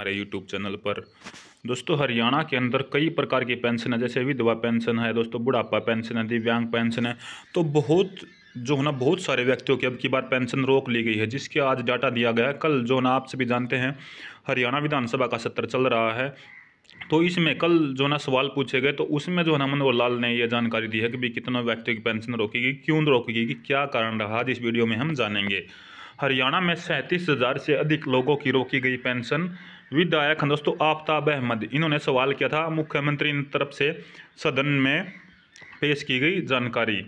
हमारे YouTube channel पर दोस्तों हरियाणा के अंदर कई प्रकार की पेंशन है जैसे विधवा पेंशन है दोस्तों बुढ़ापा पेंशन है दिव्यांग पेंशन है तो बहुत जो है ना बहुत सारे व्यक्तियों की अब की बार पेंशन रोक ली गई है जिसके आज डाटा दिया गया है कल जो ना आप सभी जानते हैं हरियाणा विधानसभा का सत्र चल रहा है तो इसमें कल जो ना सवाल पूछे गए तो उसमें जो है ना मनोहर लाल ने यह जानकारी दी है कि भाई कितना व्यक्तियों की पेंशन रोकेगी क्यों रोकेगी क्या कारण रहा आज इस वीडियो में हम जानेंगे हरियाणा में सैंतीस हज़ार से अधिक लोगों की रोकी गई पेंशन विधायक हैं दोस्तों आफ्ताब अहमद इन्होंने सवाल किया था मुख्यमंत्री तरफ से सदन में पेश की गई जानकारी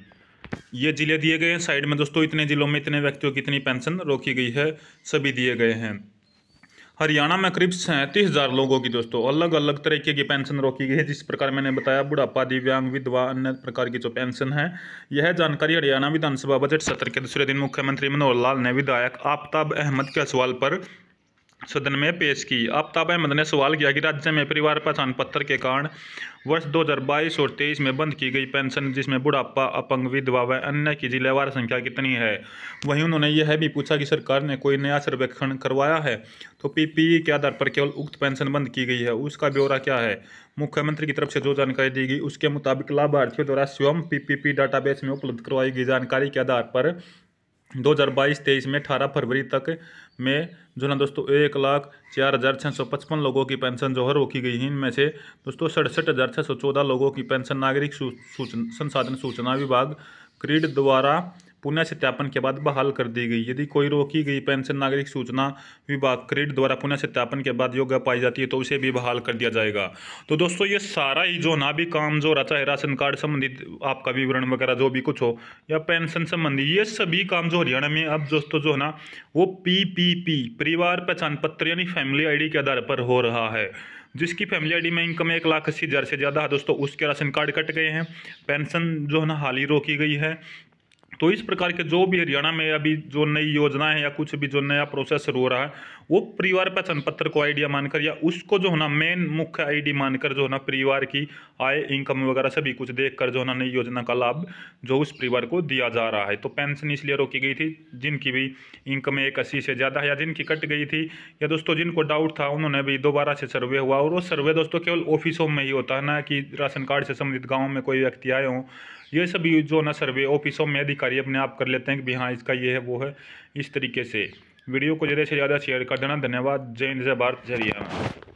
ये जिले दिए गए हैं साइड में दोस्तों इतने जिलों में इतने व्यक्तियों की इतनी पेंशन रोकी गई है सभी दिए गए हैं हरियाणा में करीब सैंतीस हज़ार लोगों की दोस्तों अलग अलग तरीके की पेंशन रोकी गई है जिस प्रकार मैंने बताया बुढ़ापा दिव्यांग विधवा अन्य प्रकार की जो पेंशन है यह जानकारी हरियाणा विधानसभा बजट सत्र के दूसरे दिन मुख्यमंत्री मनोहर लाल ने विधायक आफ्ताब अहमद के सवाल पर सदन में पेश की आपताब अहमद ने सवाल किया कि राज्य में परिवार पहचान पत्र के कारण वर्ष 2022 और 23 में बंद की गई पेंशन जिसमें बुढ़ापा अपंग विधवा व अन्य की जिलेवार संख्या कितनी है वहीं उन्होंने यह भी पूछा कि सरकार ने कोई नया सर्वेक्षण करवाया है तो पीपीई के आधार पर केवल उक्त पेंशन बंद की गई है उसका ब्यौरा क्या है मुख्यमंत्री की तरफ से जो जानकारी दी गई उसके मुताबिक लाभार्थियों द्वारा स्वयं पी डाटाबेस में उपलब्ध करवाई गई जानकारी के आधार पर दो हज़ार बाईस तेईस में अठारह फरवरी तक में जो ना दोस्तों एक लाख चार हज़ार छः सौ पचपन लोगों की पेंशन जो है रोकी गई है इनमें से दोस्तों सड़सठ हज़ार छः सौ चौदह लोगों की पेंशन नागरिक सूचना संसाधन सूचना विभाग क्रीड द्वारा पुनः सत्यापन के बाद बहाल कर दी गई यदि कोई रोकी गई पेंशन नागरिक सूचना विभाग क्रेडिट द्वारा पुनः सत्यापन के बाद योग्य पाई जाती है तो उसे भी बहाल कर दिया जाएगा तो दोस्तों ये सारा ही जो ना भी काम जो रहता है राशन कार्ड संबंधित आपका विवरण वगैरह जो भी कुछ हो या पेंशन संबंधी ये सभी काम जो हरियाणा में अब दोस्तों जो है ना वो पी पी पी परिवार पहचान पत्र यानी फैमिली आई के आधार पर हो रहा है जिसकी फैमिली आईडी में इनकम एक लाख अस्सी हज़ार से ज़्यादा है दोस्तों उसके राशन कार्ड कट गए हैं पेंशन जो है ना हाल ही रोकी गई है तो इस प्रकार के जो भी हरियाणा में अभी जो नई योजना है या कुछ भी जो नया शुरू हो रहा है वो परिवार पहचान पत्र को आईडिया मानकर या उसको जो है ना मेन मुख्य आईडी मानकर जो है ना परिवार की आय इनकम वगैरह सभी कुछ देखकर जो है ना नई योजना का लाभ जो उस परिवार को दिया जा रहा है तो पेंशन इसलिए रोकी गई थी जिनकी भी इनकम एक अस्सी से ज़्यादा है या जिनकी कट गई थी या दोस्तों जिनको डाउट था उन्होंने भी दोबारा से सर्वे हुआ और वो सर्वे दोस्तों केवल ऑफिसों में ही होता है ना कि राशन कार्ड से संबंधित गाँव में कोई व्यक्ति आए हों ये सब जो ना सर्वे ऑफिसों में अधिकारी अपने आप कर लेते हैं कि हाँ इसका ये है वो है इस तरीके से वीडियो को ज़्यादा से ज़्यादा शेयर कर देना धन्यवाद जय हिंद जय भारत जय हरियाणा